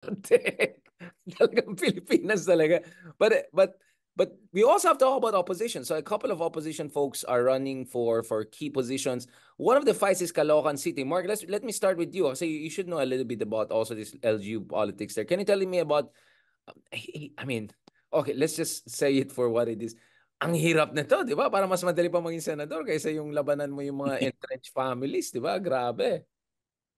talagang Pilipinas talaga. But, but, but we also have to talk about opposition. So a couple of opposition folks are running for for key positions. One of the fights is Caloocan City. Mark, let's, let me start with you. So you, you should know a little bit about also this LGU politics there. Can you tell me about, I mean, okay, let's just say it for what it is. Ang hirap na to, di ba? Para mas madali pa maging senador kaysa yung labanan mo yung mga entrenched families, di ba? Grabe.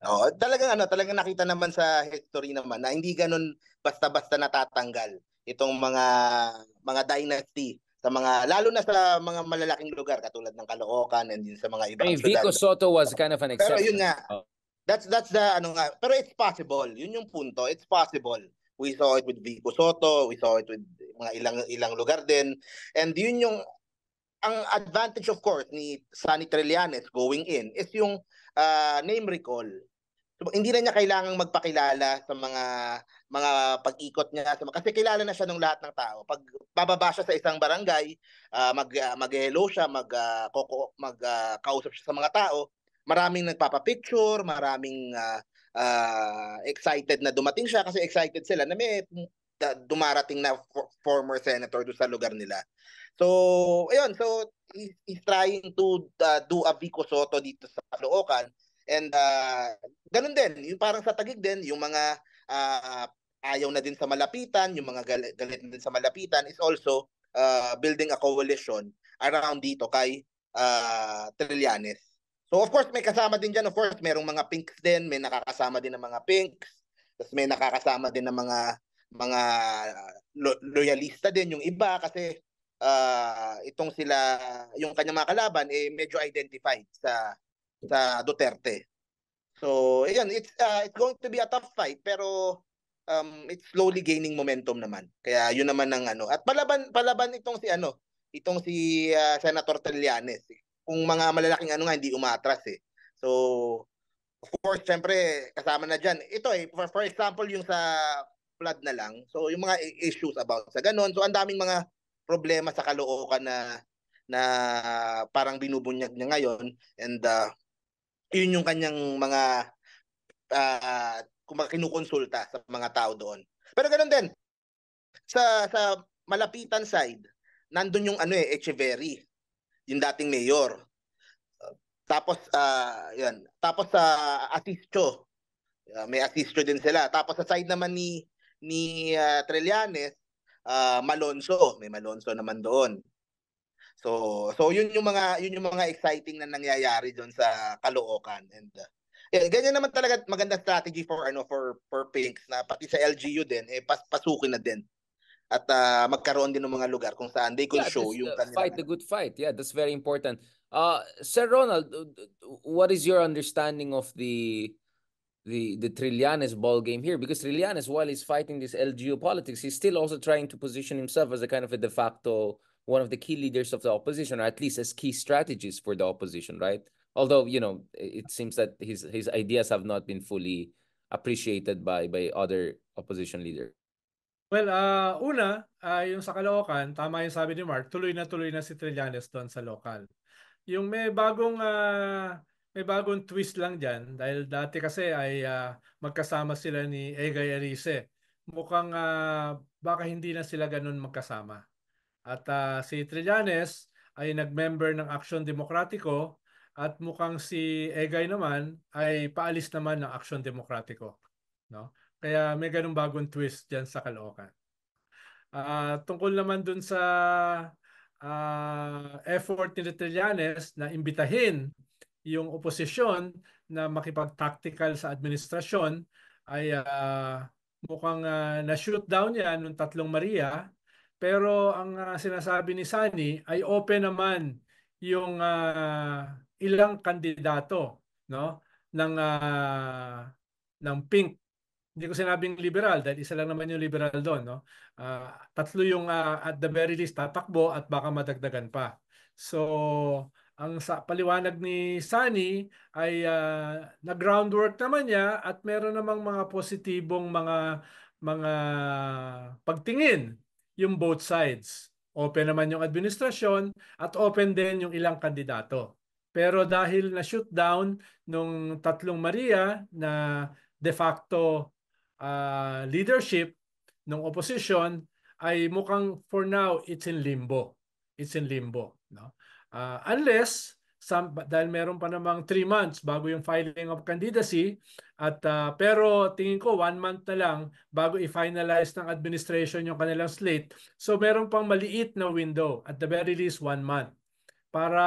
Oh, talagang ano, talagang nakita naman sa history naman na hindi ganun basta-basta natatanggal itong mga mga dynasty sa mga lalo na sa mga malalaking lugar katulad ng Caloocan and din sa mga ibang I mean, Vico Soto was kind of an exception. Pero yun nga. Oh. That's that's the ano nga, pero it's possible. Yun yung punto. It's possible. We saw it with Vico Soto, we saw it with mga ilang ilang lugar din. And yun yung ang advantage of course ni Sunny Trillanes going in is yung uh, name recall hindi na niya kailangang magpakilala sa mga mga pag-ikot niya kasi kilala na siya ng lahat ng tao. Pag bababa siya sa isang barangay, uh, mag uh, mag-hello siya, mag uh, koko, mag uh, kausap siya sa mga tao, maraming nagpapa-picture, maraming uh, uh, excited na dumating siya kasi excited sila na may dumarating na for, former senator do sa lugar nila. So, ayun, so he's, he's trying to uh, do a Vico Soto dito sa Caloocan And uh, ganun din, yung parang sa tagig din, yung mga uh, ayaw na din sa malapitan, yung mga galit, galit na din sa malapitan is also uh, building a coalition around dito kay uh, Trillanes. So of course may kasama din diyan of course merong mga pinks din, may nakakasama din ng mga pinks, tapos may nakakasama din ng mga mga lo- loyalista din yung iba kasi uh, itong sila yung kanyang mga kalaban eh medyo identified sa sa Duterte. So, ayan, it's, uh, it's going to be a tough fight pero um, it's slowly gaining momentum naman. Kaya yun naman ang ano. At palaban palaban itong si ano, itong si uh, Senator Trillanes. Kung mga malalaking ano nga hindi umatras eh. So, of course, syempre kasama na diyan. Ito eh for, for example yung sa flood na lang. So, yung mga issues about sa ganun. So, ang daming mga problema sa Caloocan na na parang binubunyag niya ngayon and uh, yun yung kanyang mga uh, kinukonsulta sa mga tao doon. Pero ganoon din. Sa sa malapitan side, nandun yung ano eh Echeverry, yung dating mayor. tapos uh, ah, yan, tapos sa uh, Asischo, uh, ah, may Asischo din sila. Tapos sa side naman ni ni uh, Trillanes, uh, Malonzo, may Malonzo naman doon. So, so yun yung mga yun yung mga exciting na nangyayari doon sa Caloocan and uh, yeah, ganyan naman talaga maganda strategy for ano for for Pinks na pati sa LGU din eh pas, pasukin na din. At uh, magkaroon din ng mga lugar kung saan they could yeah, show yung kanila. fight ano. the good fight. Yeah, that's very important. Uh Sir Ronald, what is your understanding of the the the Trillanes ball game here because Trillanes while he's fighting this LGU politics, he's still also trying to position himself as a kind of a de facto one of the key leaders of the opposition, or at least as key strategies for the opposition, right? Although you know, it seems that his his ideas have not been fully appreciated by by other opposition leader. Well, uh, una, uh, yung sa Caloocan, tama yung sabi ni Mark, tuloy na tuloy na si Trillanes doon sa local. Yung may bagong uh, may bagong twist lang diyan dahil dati kasi ay uh, magkasama sila ni Egay Arise. Mukhang uh, baka hindi na sila ganun magkasama. At uh, si Trillanes ay nag-member ng Aksyon Demokratiko at mukhang si Egay naman ay paalis naman ng Aksyon Demokratiko. No? Kaya may ganung bagong twist diyan sa Caloocan. Uh, tungkol naman dun sa uh, effort ni Trillanes na imbitahin yung oposisyon na makipag-tactical sa administrasyon ay uh, mukhang uh, na-shoot down niya nung tatlong Maria pero ang uh, sinasabi ni Sunny ay open naman yung uh, ilang kandidato no ng uh, ng pink hindi ko sinabing liberal dahil isa lang naman yung liberal doon no uh, tatlo yung uh, at the very least tatakbo at baka madagdagan pa so ang sa paliwanag ni Sunny ay uh, na groundwork naman niya at meron namang mga positibong mga mga pagtingin yung both sides. Open naman yung administrasyon at open din yung ilang kandidato. Pero dahil na-shoot down nung tatlong Maria na de facto uh, leadership ng opposition ay mukhang for now it's in limbo. It's in limbo, no? Uh, unless some, dahil meron pa namang 3 months bago yung filing of candidacy at uh, pero tingin ko 1 month na lang bago i-finalize ng administration yung kanilang slate. So meron pang maliit na window at the very least 1 month para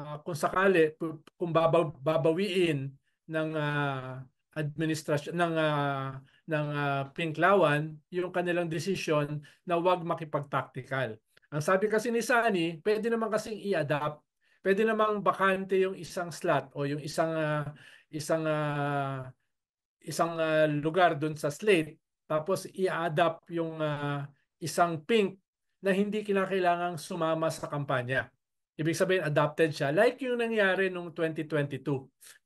uh, kung sakali kung babaw, babawiin ng uh, ah, administration ng uh, ng uh, lawan yung kanilang desisyon na wag makipagtaktikal. Ang sabi kasi ni Sani, pwede naman kasing i-adapt pwede namang bakante yung isang slot o yung isang uh, isang uh, isang uh, lugar doon sa slate tapos i-adapt yung uh, isang pink na hindi kinakailangang sumama sa kampanya. Ibig sabihin, adapted siya. Like yung nangyari nung 2022.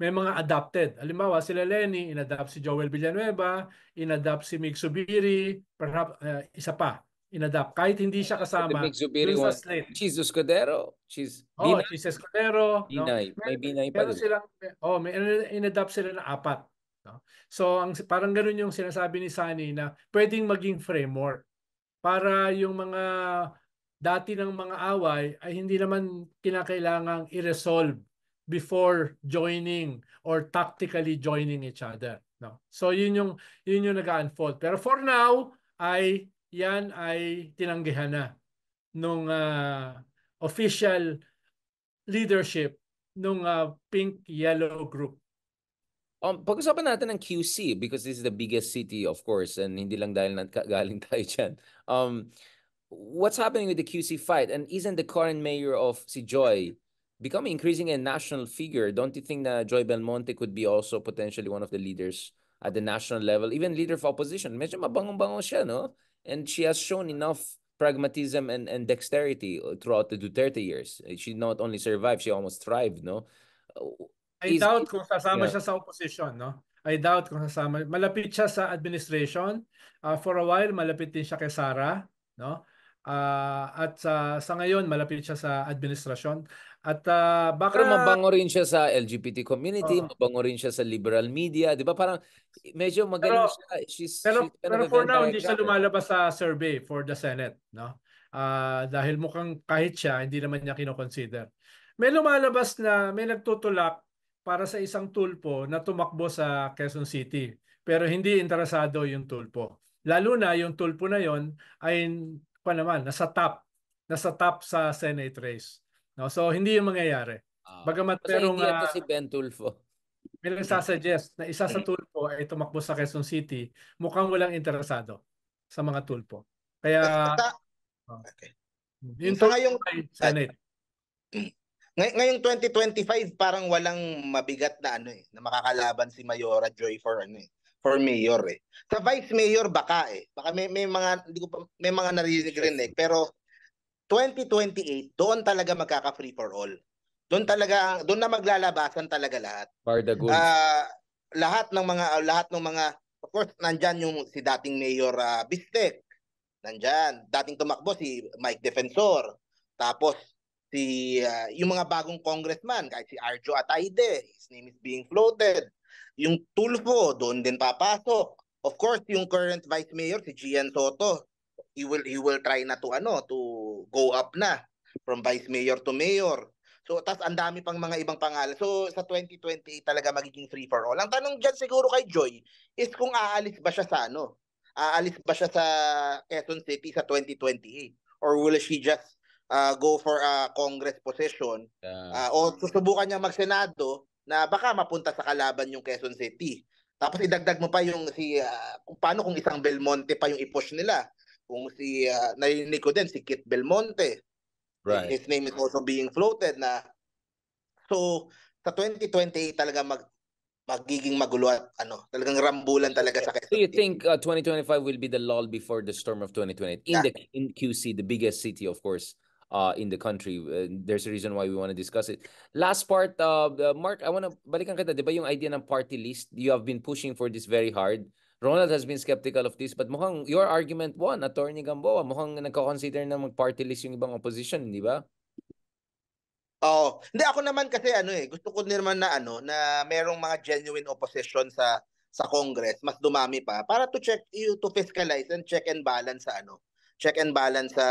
May mga adapted. Halimbawa, sila Lenny, inadapt si Joel Villanueva, inadapt si Mig Subiri, perhaps uh, isa pa inadapt. Kahit hindi siya kasama dun Jesus slate. Cheese Escudero. Cheese Oh, Binay. Cheese Escudero. Binay. No? May, may Binay pa rin. Silang, oh, may inadapt sila na apat. No? So ang parang ganoon yung sinasabi ni Sunny na pwedeng maging framework para yung mga dati ng mga away ay hindi naman kinakailangang i-resolve before joining or tactically joining each other. No? So yun yung, yun yung nag-unfold. Pero for now, ay yan ay tinanggihan na nung uh, official leadership nung uh, ah, pink-yellow group. Um, pag-usapan natin ang QC because this is the biggest city of course and hindi lang dahil galing tayo dyan. Um, what's happening with the QC fight and isn't the current mayor of si Joy becoming increasingly a national figure? Don't you think that Joy Belmonte could be also potentially one of the leaders at the national level, even leader of opposition? Medyo mabangong-bango siya, no? and she has shown enough pragmatism and, and dexterity throughout the Duterte years. She not only survived, she almost thrived, no? I Is, doubt kung kasama yeah. siya sa opposition, no? I doubt kung kasama. Malapit siya sa administration. Uh, for a while, malapit din siya kay Sara, no? Uh, at uh, sa ngayon, malapit siya sa administrasyon. At uh, baka... Pero mabango rin siya sa LGBT community, uh, mabango rin siya sa liberal media. Di ba parang medyo magaling pero, siya. She's, pero she's pero for now, hindi siya lumalabas sa survey for the Senate. no uh, Dahil mukhang kahit siya, hindi naman niya kinoconsider. May lumalabas na may nagtutulak para sa isang tulpo na tumakbo sa Quezon City. Pero hindi interesado yung tulpo. Lalo na yung tulpo na yon ay pa naman, nasa top, nasa top sa Senate race. No? So hindi 'yung mangyayari. Ah, Bagamat Kasi pero nga, si Ben Tulfo. May nagsasuggest na isa sa Tulfo ay tumakbo sa Quezon City, mukhang walang interesado sa mga Tulfo. Kaya uh, okay. Hmm, yung sa ngayong Senate. Ngay ngayong 2025 parang walang mabigat na ano eh, na makakalaban si Mayora Joy for ano eh, for mayor eh. Sa vice mayor baka eh. Baka may, may mga hindi ko pa, may mga naririnig rin eh. Pero 2028 doon talaga magkaka free for all. Doon talaga doon na maglalabasan talaga lahat. For the good. Uh, lahat ng mga lahat ng mga of course nandiyan yung si dating mayor uh, ah, Bistek. Nandiyan dating tumakbo si Mike Defensor. Tapos si uh, yung mga bagong congressman kahit si Arjo Ataide, his name is being floated yung Tulfo, doon din papasok. Of course, yung current vice mayor, si Gian Soto, he will, he will try na to, ano, to go up na from vice mayor to mayor. So, tas ang dami pang mga ibang pangalan. So, sa 2028 talaga magiging free for all. Ang tanong dyan siguro kay Joy is kung aalis ba siya sa ano? Aalis ba siya sa Quezon City sa 2028? Or will she just uh, go for a Congress position? Uh, uh, o susubukan niya magsenado na baka mapunta sa kalaban yung Quezon City. Tapos idagdag mo pa yung si uh, kung paano kung isang Belmonte pa yung i-push nila. Kung si uh, narinig ko din si Kit Belmonte. Right. His name is also being floated na so sa 2028 talaga mag magiging magulo at ano, talagang rambulan talaga sa Quezon. Do you think uh, ah, 2025 will be the lull before the storm of 2028 in yeah. the in QC, the biggest city of course uh, in the country. Uh, there's a reason why we want to discuss it. Last part, uh, uh Mark, I want to balikan kita, di ba yung idea ng party list? You have been pushing for this very hard. Ronald has been skeptical of this, but mukhang your argument won, Attorney Gamboa. Mukhang nagko na mag-party list yung ibang opposition, di ba? Oh, hindi ako naman kasi ano eh, gusto ko naman na ano na merong mga genuine opposition sa sa Congress, mas dumami pa para to check you to fiscalize and check and balance sa ano check and balance sa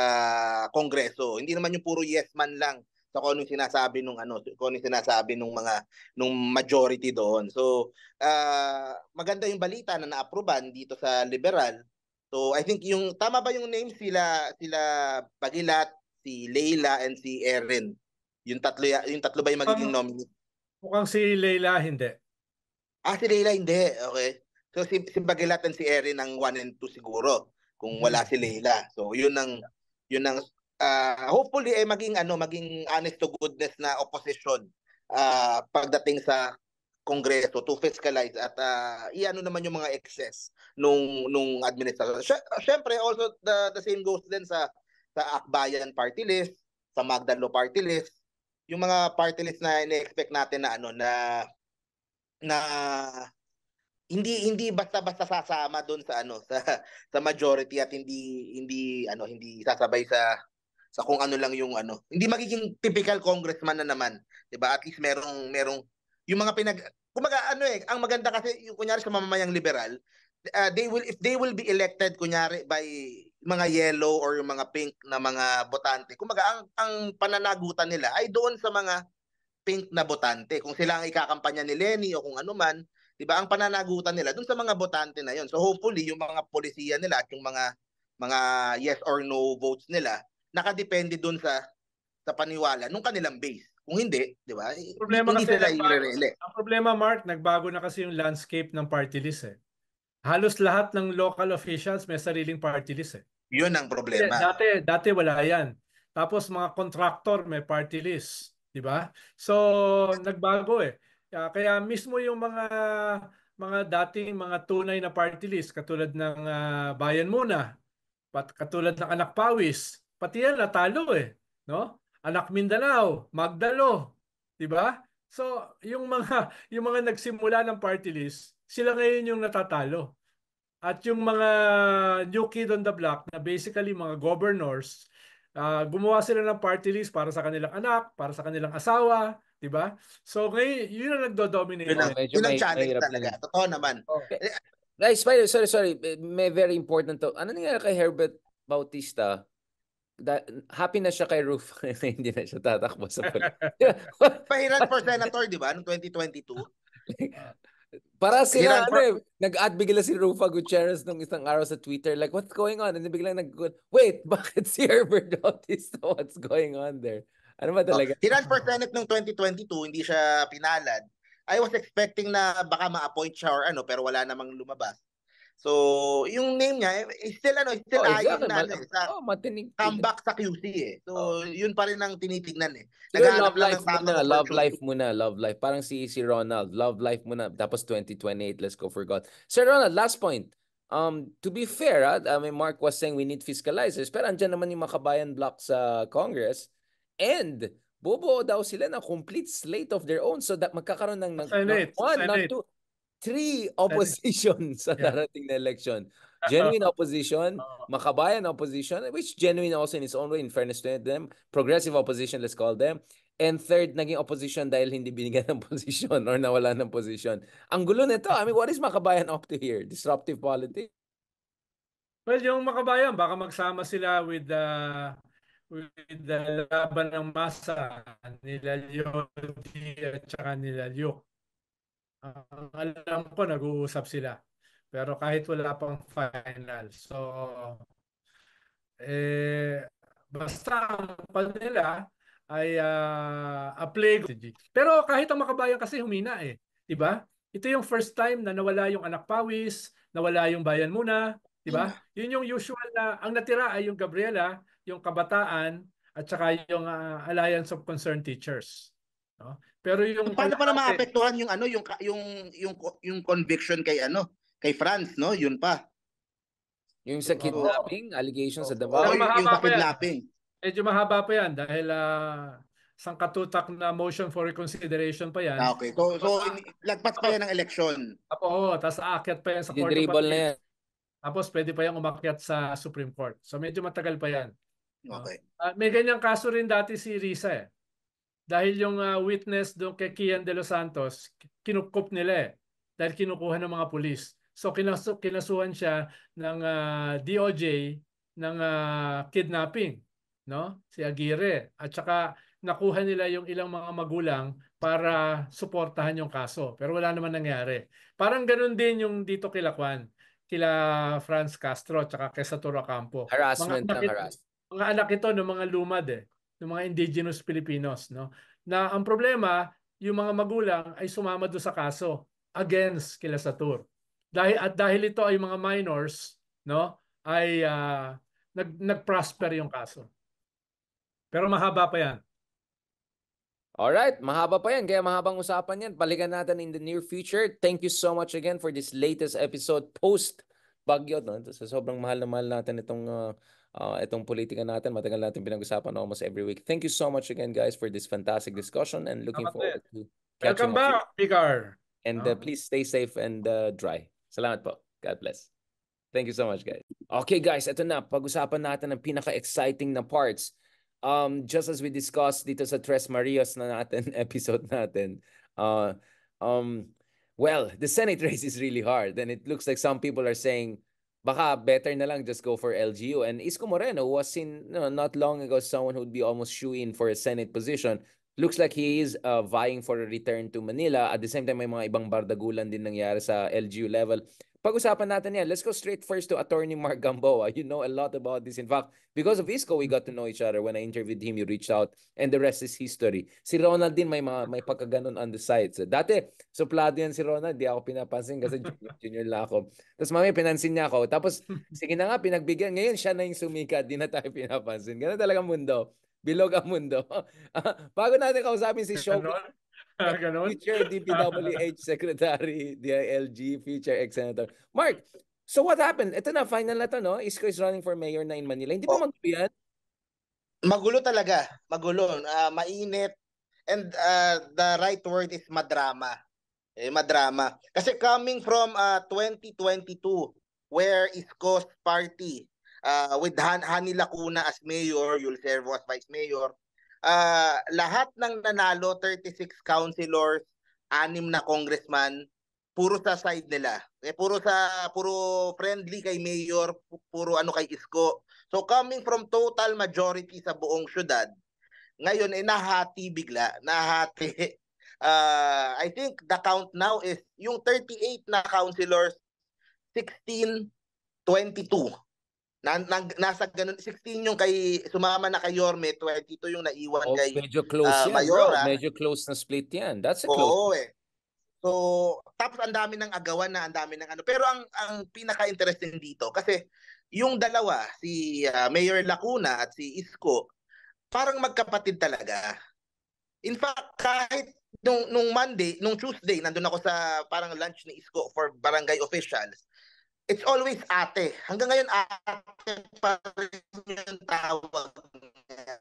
Kongreso. Hindi naman yung puro yes man lang sa kung anong sinasabi nung ano, kung anong sinasabi nung mga nung majority doon. So, uh, maganda yung balita na naaproban dito sa liberal. So, I think yung tama ba yung names sila sila Pagilat, si Leila and si Erin? Yung tatlo yung tatlo ba yung magiging nominee? Mukhang si Leila hindi. Ah, si Leila hindi. Okay. So si, si Bagilat and si Erin ang 1 and 2 siguro kung mm. wala si Leila. So yun ang yun ang uh, hopefully ay eh, maging ano maging honest to goodness na opposition uh, pagdating sa kongreso to fiscalize at uh, iano naman yung mga excess nung nung administration. Syempre also the, the same goes din sa sa Akbayan party list, sa Magdalo party list, yung mga party list na ini-expect natin na ano na na hindi hindi basta-basta sasama doon sa ano sa sa majority at hindi hindi ano hindi sasabay sa sa kung ano lang yung ano. Hindi magiging typical congressman na naman, 'di ba? At least merong merong yung mga pinag kumaga ano eh, ang maganda kasi yung kunyari sa mamamayang liberal, uh, they will if they will be elected kunyari by mga yellow or yung mga pink na mga botante. Kumaga ang ang pananagutan nila ay doon sa mga pink na botante. Kung sila ang ikakampanya ni Lenny o kung ano man, 'di ba? Ang pananagutan nila doon sa mga botante na 'yon. So hopefully yung mga polisiya nila at yung mga mga yes or no votes nila nakadepende doon sa sa paniwala nung kanilang base. Kung hindi, 'di ba? Problema hindi kasi sila irerele. Ang problema Mark, nagbago na kasi yung landscape ng party list eh. Halos lahat ng local officials may sariling party list eh. 'Yun ang problema. Dati dati wala 'yan. Tapos mga contractor may party list, 'di ba? So nagbago eh. Uh, kaya mismo yung mga mga dating mga tunay na party list katulad ng uh, Bayan Muna, pat katulad ng Anak Pawis, pati yan natalo eh, no? Anak Mindanao, Magdalo, 'di ba? So, yung mga yung mga nagsimula ng party list, sila ngayon yung natatalo. At yung mga new kid on the block na basically mga governors, uh, gumawa sila ng party list para sa kanilang anak, para sa kanilang asawa, 'di ba? So okay, yun ang nagdo-dominate. Yun ang, medyo yun ang challenge talaga. Yun. Totoo naman. Okay. Oh. Eh, Guys, by the way, sorry, sorry. May very important to. Ano nangyari kay Herbert Bautista? That, happy na siya kay Roof hindi na siya tatakbo sa pag. Pahiran for senator, di ba? Noong 2022. Para sila, Hirang ano, eh, nag-add bigla si Rufa Gutierrez nung isang araw sa Twitter, like, what's going on? And biglang nag wait, bakit si Herbert Bautista? What's going on there? Ano ba oh, talaga? Si Ranford Bennett nung 2022, hindi siya pinalad. I was expecting na baka ma-appoint siya or ano, pero wala namang lumabas. So, yung name niya, eh, is still ano, is still oh, ayon na ano, ano eh, sa oh, matinig. comeback sa QC eh. So, oh. yun pa rin ang tinitignan eh. Nag- love lang life muna, love control. life muna, love life. Parang si si Ronald, love life muna. Tapos 2028, let's go for God. Sir Ronald, last point. Um, to be fair, ah, I ah, mean, Mark was saying we need fiscalizers, pero andyan naman yung makabayan block sa Congress. And bubuo daw sila ng complete slate of their own so that magkakaroon ng, ng, ng one, Senate. two, three opposition sa darating na election. Genuine opposition, uh-huh. makabayan opposition, which genuine also in its own way, in fairness to them, progressive opposition, let's call them. And third, naging opposition dahil hindi binigyan ng position or nawala ng position. Ang gulo nito. I mean, what is makabayan up to here? Disruptive politics? Well, yung makabayan, baka magsama sila with the uh with the laban ng masa nila Leo at saka nila Leo. Ang alam ko, nag-uusap sila. Pero kahit wala pang final. So, eh, basta ang nila ay uh, a play Pero kahit ang makabayan kasi humina eh. Diba? Ito yung first time na nawala yung anak pawis, nawala yung bayan muna. Diba? Yeah. Mm. Yun yung usual na, ang natira ay yung Gabriela, yung kabataan at saka yung uh, Alliance of Concerned Teachers. No? Pero yung paano pala maapektuhan yung ano yung yung yung yung conviction kay ano kay Franz no yun pa. Yung sa kidnapping, oh. allegations oh. sa Davao. yung, yung sa kidnapping. Medyo mahaba pa yan dahil uh, sangkatutak na motion for reconsideration pa yan. Ah, okay. So, so lagpas pa yan ng election. Apo, Oh, Tapos aakyat pa yan sa Court of Appeal. na yan. Tapos pwede pa yan umakyat sa Supreme Court. So medyo matagal pa yan. Okay. Uh, may ganyang kaso rin dati si Risa eh. Dahil yung uh, witness doon kay Kian De Los Santos, kinukup nila eh. Dahil kinukuha ng mga pulis. So kinasu kinasuhan siya ng uh, ah, DOJ ng uh, kidnapping, no? Si Aguirre at saka nakuha nila yung ilang mga magulang para suportahan yung kaso. Pero wala naman nangyari. Parang ganun din yung dito kila Kwan, kila Franz Castro at saka kay Saturo Campo. Harassment mga, ng harassment mga anak ito ng mga lumad eh, ng mga indigenous Filipinos, no? Na ang problema, yung mga magulang ay sumama do sa kaso against kila Satur. Dahil at dahil ito ay mga minors, no? Ay uh, nag nagprosper yung kaso. Pero mahaba pa 'yan. All right, mahaba pa yan. Kaya mahabang usapan yan. Balikan natin in the near future. Thank you so much again for this latest episode post Bagyo. No? So, sobrang mahal na mahal natin itong uh, uh, ah, itong politika natin, matagal natin pinag-usapan almost every week. Thank you so much again, guys, for this fantastic discussion and looking Salamat forward to catching Welcome back, Picar. And uh, ah. please stay safe and uh, dry. Salamat po. God bless. Thank you so much, guys. Okay, guys, ito na. Pag-usapan natin ang pinaka-exciting na parts. Um, just as we discussed dito sa Tres Marias na natin, episode natin, uh, um, well, the Senate race is really hard. And it looks like some people are saying, baka better na lang just go for LGU. And Isko Moreno was seen you know, not long ago someone who'd be almost shoe-in for a Senate position. Looks like he is uh, vying for a return to Manila. At the same time, may mga ibang bardagulan din nangyari sa LGU level pag-usapan natin yan. Let's go straight first to Attorney Mark Gamboa. You know a lot about this. In fact, because of Isko, we got to know each other. When I interviewed him, you reached out and the rest is history. Si Ronald din may, mga, may pagkaganon on the side. So, dati, suplado yan si Ronald. Di ako pinapansin kasi junior, junior lang ako. Tapos mami, pinansin niya ako. Tapos, sige na nga, pinagbigyan. Ngayon, siya na yung sumikat. Di na tayo pinapansin. Ganun talaga mundo. Bilog ang mundo. Bago natin kausapin si Shogun. Ah, Ganon? Future DPWH Secretary, DILG, future ex-senator. Mark, so what happened? Ito na, final na to, no? Isko is running for mayor na in Manila. Hindi oh. ba magulo yan? Magulo talaga. Magulo. Uh, mainit. And uh, the right word is madrama. Eh, madrama. Kasi coming from uh, 2022, where Isko's party uh, with Han Hani Lacuna as mayor, Yul Servo as vice mayor, uh, lahat ng nanalo, 36 councilors, anim na congressman, puro sa side nila. Eh, puro sa puro friendly kay mayor, puro ano kay isko. So coming from total majority sa buong syudad, ngayon eh nahati bigla, nahati. Uh, I think the count now is yung 38 na councilors, 16, 22. Na, na, nasa ganun, 16 yung kay, sumama na kay Yorme, 22 yung naiwan oh, kay Medyo close uh, yan, Mayora. bro. Medyo close na split yan. That's a close. Oo, eh. So, tapos ang dami ng agawan na, ang dami ng ano. Pero ang ang pinaka-interesting dito kasi yung dalawa, si uh, Mayor Lacuna at si Isko, parang magkapatid talaga. In fact, kahit nung nung Monday, nung Tuesday, nandun ako sa parang lunch ni Isko for barangay officials it's always ate. Hanggang ngayon, ate pa rin yung tawag niya.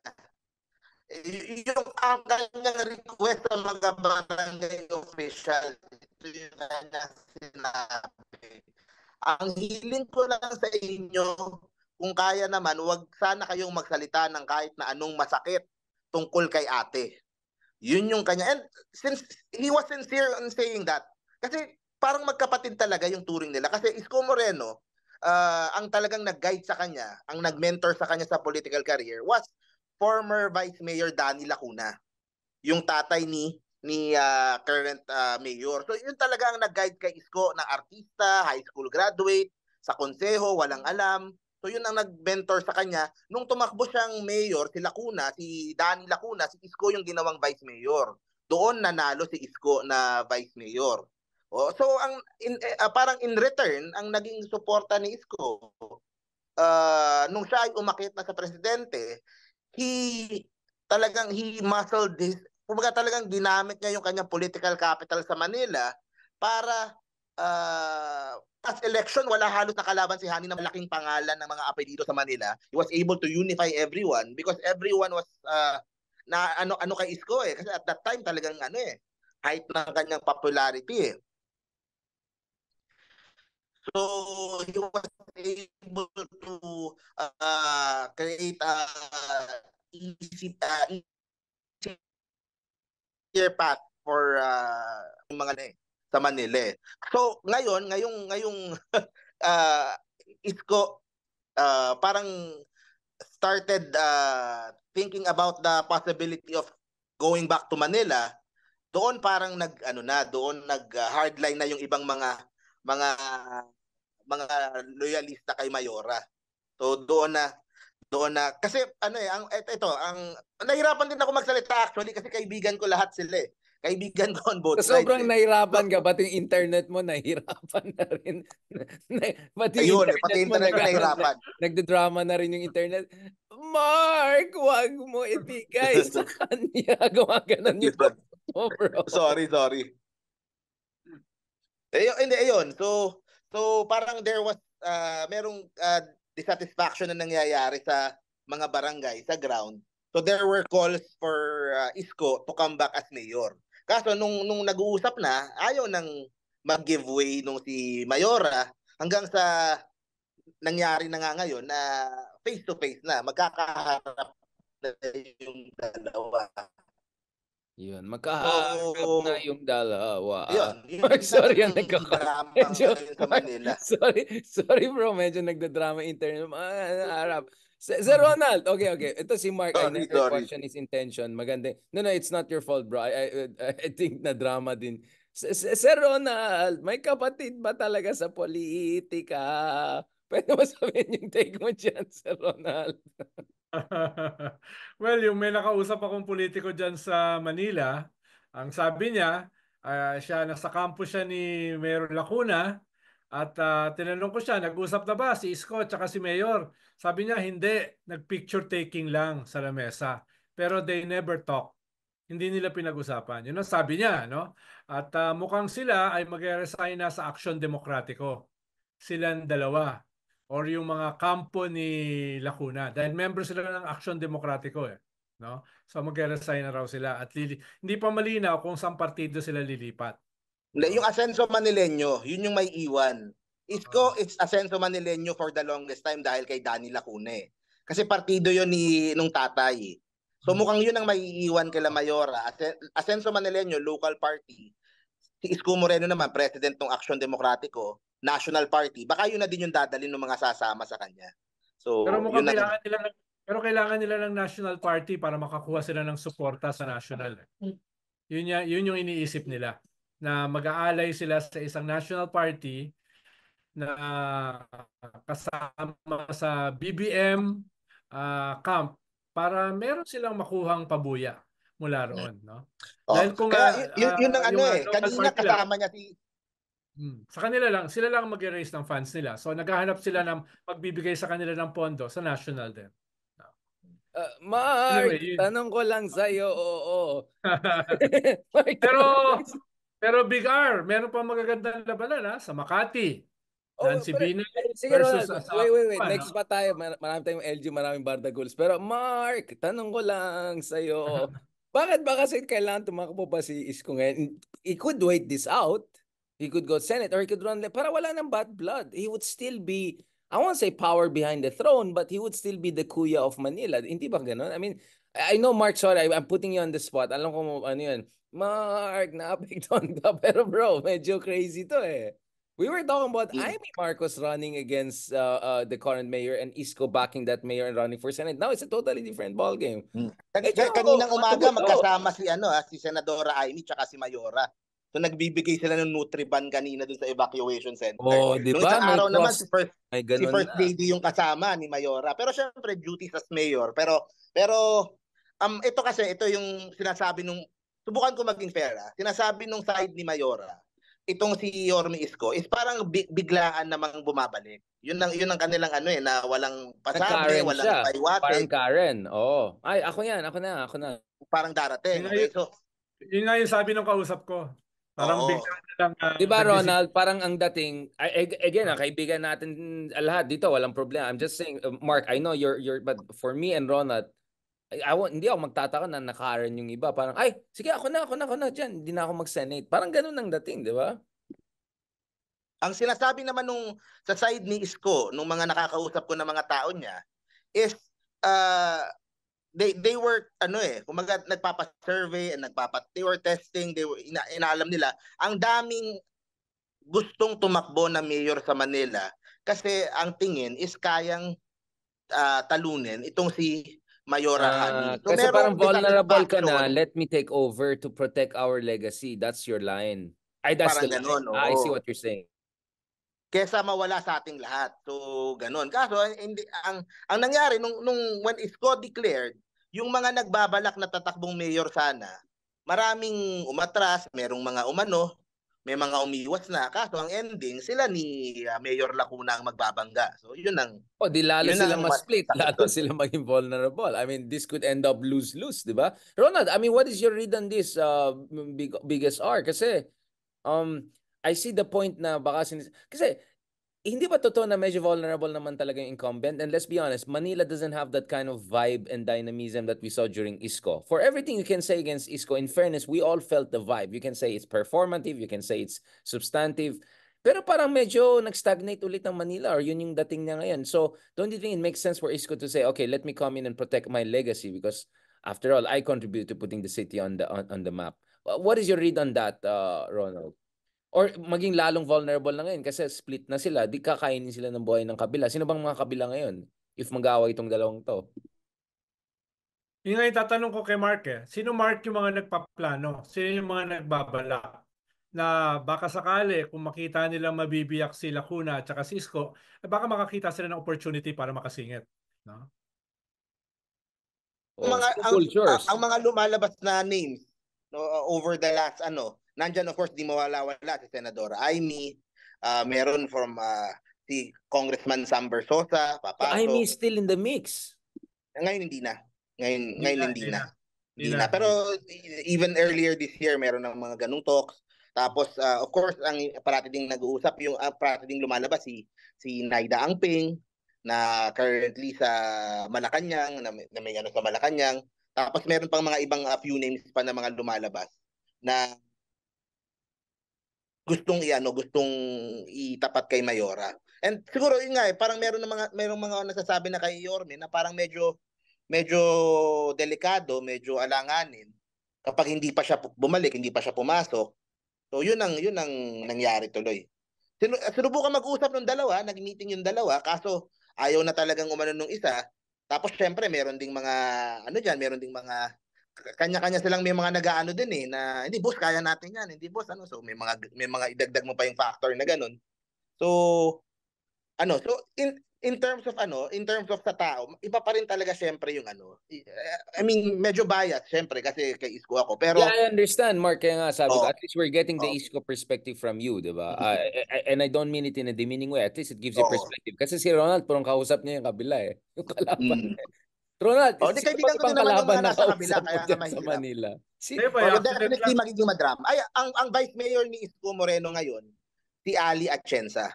Yung ang kanyang request sa mga barangay official, ito yung kanya sinabi. Ang hiling ko lang sa inyo, kung kaya naman, wag sana kayong magsalita ng kahit na anong masakit tungkol kay ate. Yun yung kanya. And since he was sincere in saying that, kasi parang magkapatid talaga yung turing nila. Kasi Isko Moreno, uh, ang talagang nag-guide sa kanya, ang nag-mentor sa kanya sa political career was former Vice Mayor Danny Lacuna, yung tatay ni ni uh, current uh, mayor. So yun talaga ang nag-guide kay Isko na artista, high school graduate, sa konseho, walang alam. So yun ang nag-mentor sa kanya. Nung tumakbo siyang mayor, si Lacuna, si Danny Lacuna, si Isko yung ginawang vice mayor. Doon nanalo si Isko na vice mayor. Oh, so ang in, uh, parang in return ang naging suporta ni Isko uh, nung siya ay umakyat na sa presidente, he talagang he muscled this kumbaga talagang ginamit niya yung kanyang political capital sa Manila para uh, as election, wala halos nakalaban si Hani ng malaking pangalan ng mga apelido sa Manila. He was able to unify everyone because everyone was uh, na ano ano kay Isko eh kasi at that time talagang ano eh height ng kanyang popularity eh. So he was able to uh, create a easy, uh, easier path for uh, mga sa Manila. Eh. So ngayon, ngayong ngayong uh, isko, uh, parang started uh, thinking about the possibility of going back to Manila. Doon parang nag ano na, doon nag uh, hardline na yung ibang mga mga mga loyalista kay Mayora. So doon na doon na kasi ano eh ang ito, ito ang nahirapan din ako magsalita actually kasi kaibigan ko lahat sila eh. Kaibigan ko on both so, Sobrang eh. nahirapan ka pati yung internet mo nahirapan na rin. pati Ayun, eh, internet pati internet mo, ko nahirapan. drama na rin yung internet. Mark, wag mo ibigay sa kanya. Gumaganan yung bro. Sorry, sorry. Eh, hindi, ayun. So, so parang there was, uh, merong uh, dissatisfaction na nangyayari sa mga barangay, sa ground. So there were calls for uh, Isko to come back as mayor. Kaso nung, nung nag-uusap na, ayaw nang mag-give way nung si Mayora hanggang sa nangyari na nga ngayon na face-to-face -face na, magkakaharap na yung dalawa. Yun, magkaharap Oo. na yung dalawa. Yun, yun Mark, sorry, ang nagkaka- Medyo, sa Manila. sorry, sorry bro, medyo nagdadrama drama Ah, harap. Sir Sir mm. Ronald, okay, okay. Ito si Mark, I Sorry, never sorry. question is intention. Maganda. No, no, it's not your fault bro. I, I, I think na drama din. Sir Ronald, may kapatid ba talaga sa politika? Pwede mo sabihin yung take mo dyan, Sir Ronald? well, yung may nakausap akong politiko dyan sa Manila, ang sabi niya, uh, siya nasa campus siya ni Mayor Lacuna at uh, tinanong ko siya, nag-usap na ba si Isko at si Mayor? Sabi niya, hindi, nag-picture taking lang sa lamesa. Pero they never talk hindi nila pinag-usapan. Yun ang sabi niya, no? At uh, mukhang sila ay magre-resign na sa Aksyon Demokratiko. Silang dalawa or yung mga kampo ni Lacuna dahil member sila ng Action Demokratiko eh. No? So magre-resign na raw sila at lili hindi pa malinaw kung saan partido sila lilipat. yung Asenso Manileño, yun yung may iwan. It's ko, ah. it's Asenso Manileño for the longest time dahil kay Danny Lacune. Eh. Kasi partido yon ni nung tatay. So hmm. mukhang yun ang maiiwan kay La Mayora. Asenso Manileño, local party. Si Isko Moreno naman, president ng Action Demokratiko. National Party, baka yun na din yung dadalhin ng mga sasama sa kanya. So, pero mukhang kailangan na... nila ng, pero kailangan nila ng National Party para makakuha sila ng suporta sa national. Eh. Hmm. Yun, ya, yun yung iniisip nila na mag-aalay sila sa isang national party na kasama sa BBM uh, ah, camp para meron silang makuhang pabuya mula roon, no? Oh, Dahil kung kaya, uh, yun, yun ang uh, ano eh, kanina kasama niya si Mm. Sa kanila lang, sila lang mag-raise ng funds nila. So naghahanap sila ng magbibigay sa kanila ng pondo sa national din. Uh, Mark, anyway, tanong ko lang sa iyo. Oo. oo. pero pero Big R, meron pa magagandang labanan ha ah, sa Makati. Oh, Nancy Bina sige, versus Ronald, wait, wait, wait. Next pa tayo. Mar marami tayong LG, maraming Barda goals. Pero Mark, tanong ko lang sa iyo. bakit ba kasi kailangan tumakbo pa si Isko ngayon? He could wait this out. He could go Senate or he could run para wala nang bad blood. He would still be I won't say power behind the throne, but he would still be the kuya of Manila. Hindi ba ganun? I mean, I know Mark, sorry, I'm putting you on the spot. Alam ko ano yun. Mark, naapektuhan ka. Pero bro, medyo crazy to eh. We were talking about yeah. Amy Marcos running against uh, uh, the current mayor and Isko backing that mayor and running for Senate. Now it's a totally different ballgame. Hmm. Eh, kaninang ano umaga magkasama si ano, ah, si Senadora Amy tsaka si Mayora. So nagbibigay sila ng Nutriban kanina dun sa evacuation center. Oh, di ba? Nung araw naman si first, may si first lady yung kasama ni Mayora. Pero syempre duty sa mayor. Pero pero um ito kasi ito yung sinasabi nung subukan ko maging fair. Ah. Sinasabi nung side ni Mayora itong si Yorme Isko is parang biglaan namang bumabalik. Yun ang yun ang kanilang ano eh na walang pasabi, walang siya. paiwate. Parang Karen. Oo. Oh. Ay, ako yan, ako na, ako na. Parang darating. Yun okay, so, yun nga yung sabi ng kausap ko. Parang bigla lang. Uh, Di ba Ronald, parang ang dating again, ang ah, kaibigan natin lahat dito, walang problema. I'm just saying uh, Mark, I know you're you're but for me and Ronald, I, I won't, hindi ako magtataka na nakaran yung iba. Parang, ay, sige, ako na, ako na, ako na, dyan. Hindi na ako mag-senate. Parang ganun ang dating, di ba? Ang sinasabi naman nung sa side ni Isko, nung mga nakakausap ko ng mga tao niya, is uh, they they were ano eh, kumaga nagpapa-survey and nagpapa they were testing, they were ina, inalam nila ang daming gustong tumakbo na mayor sa Manila kasi ang tingin is kayang uh, talunin itong si Mayor uh, ah, Honey. So, kasi parang vulnerable ka na, let me take over to protect our legacy. That's your line. Ay, that's parang the line. Ganun, oh. ah, I see what you're saying kesa mawala sa ating lahat. So, ganun. Kaso, hindi, ang, ang nangyari, nung, nung when Isko declared, yung mga nagbabalak na tatakbong mayor sana, maraming umatras, merong mga umano, may mga umiwas na. Kaso ang ending, sila ni uh, Mayor Lacuna ang magbabangga. So yun ang... O oh, di lalo sila ma-split, lalo sila maging vulnerable. I mean, this could end up lose-lose, di ba? Ronald, I mean, what is your read on this uh, big, biggest R? Kasi um, I see the point na baka sinis... Kasi hindi ba totoo na medyo vulnerable naman talaga yung incumbent? And let's be honest, Manila doesn't have that kind of vibe and dynamism that we saw during ISCO. For everything you can say against ISCO, in fairness, we all felt the vibe. You can say it's performative, you can say it's substantive. Pero parang medyo nag-stagnate ulit ang Manila or yun yung dating niya ngayon. So, don't you think it makes sense for ISCO to say, okay, let me come in and protect my legacy because after all, I contribute to putting the city on the on, on the map. What is your read on that, uh, Ronald? or maging lalong vulnerable na ngayon kasi split na sila, di kakainin sila ng buhay ng kabila. Sino bang mga kabila ngayon if mag-aaway itong dalawang to? Yun nga yung tatanong ko kay Mark eh. Sino Mark yung mga nagpaplano? Sino yung mga nagbabala? Na baka sakali kung makita nila mabibiyak si Lacuna at saka Cisco, eh baka makakita sila ng opportunity para makasingit. No? Oh, mga, ang, ang, ang mga lumalabas na names no, over the last ano Nandyan of course di mawala-wala si Senadora Aimee, uh, meron from uh, si Congressman Sam Bersosa, Papaso. Aimee is still in the mix. Ngayon hindi na. Ngayon, hindi ngayon na, hindi na. Hindi na. na. Pero even earlier this year, meron ng mga ganung talks. Tapos uh, of course ang parati ding nag-uusap yung uh, parati ding lumalabas si si Naida Angping na currently sa Malacañang na, may, na may ano sa Malacañang. Tapos meron pang mga ibang uh, few names pa na mga lumalabas na gustong iano, gustong itapat kay Mayora. And siguro yun nga eh, parang meron na mga merong mga nasasabi na kay Yorme na parang medyo medyo delikado, medyo alanganin kapag hindi pa siya bumalik, hindi pa siya pumasok. So yun ang yun ang nangyari tuloy. Sinubukan mag-usap ng dalawa, nag-meeting yung dalawa, kaso ayaw na talagang umano nung isa. Tapos syempre meron ding mga ano diyan, meron ding mga kanya-kanya silang may mga nagaano din eh na hindi boss kaya natin 'yan, hindi boss ano. So may mga may mga idagdag mo pa yung factor na ganun. So ano, so in in terms of ano, in terms of sa tao, iba pa rin talaga syempre yung ano. Eh, I mean, medyo biased syempre kasi kay Isko ako. Pero Yeah, I understand Mark kaya nga sabi oh, ko at least we're getting the oh. Isko perspective from you, 'di ba? Uh, and I don't mean it in a demeaning way. At least it gives oh. a perspective kasi si Ronald parang kausap niya yung kabila eh. Yung kalaban. Mm. Ronald, oh, di kaibigan ko din naman ng mga nasa kabila, kaya nga mahirap. Sa Manila. Si, Pero well, definitely magiging madram. Ay, ang, ang vice mayor ni Isko Moreno ngayon, si Ali Atienza.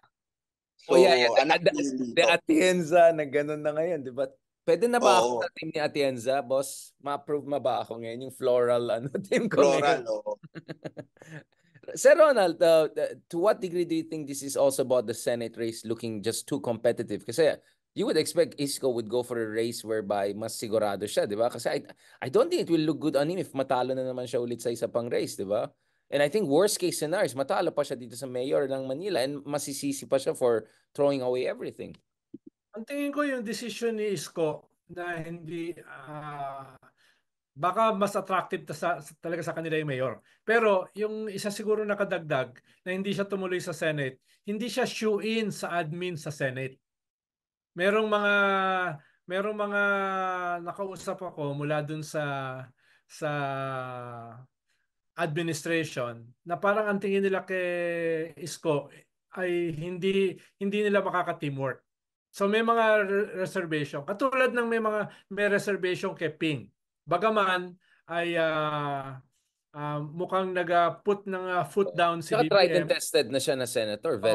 So, oh, yeah, yeah. Anatili. Ah, the Atienza na ganun na ngayon, di ba? Pwede na ba oh. ako sa team ni Atienza, boss? Ma-approve ma ba ako ngayon yung floral ano team ko? Floral, oo. Sir Ronald, uh, uh, to what degree do you think this is also about the Senate race looking just too competitive? Kasi you would expect Isco would go for a race whereby mas sigurado siya, di ba? Kasi I, I don't think it will look good on him if matalo na naman siya ulit sa isa pang race, di ba? And I think worst case scenario is matalo pa siya dito sa mayor ng Manila and masisisi pa siya for throwing away everything. Ang tingin ko yung decision ni Isko na hindi uh, baka mas attractive ta sa, talaga sa kanila yung mayor. Pero yung isa siguro nakadagdag na hindi siya tumuloy sa Senate, hindi siya shoe-in sa admin sa Senate merong mga merong mga nakausap ako mula dun sa sa administration na parang ang tingin nila kay Isko ay hindi hindi nila makaka-teamwork. So may mga reservation. Katulad ng may mga may reservation kay Ping. Bagaman ay uh, uh, mukhang nag-put ng uh, foot down si Saka BPM. tried and tested na siya na senator.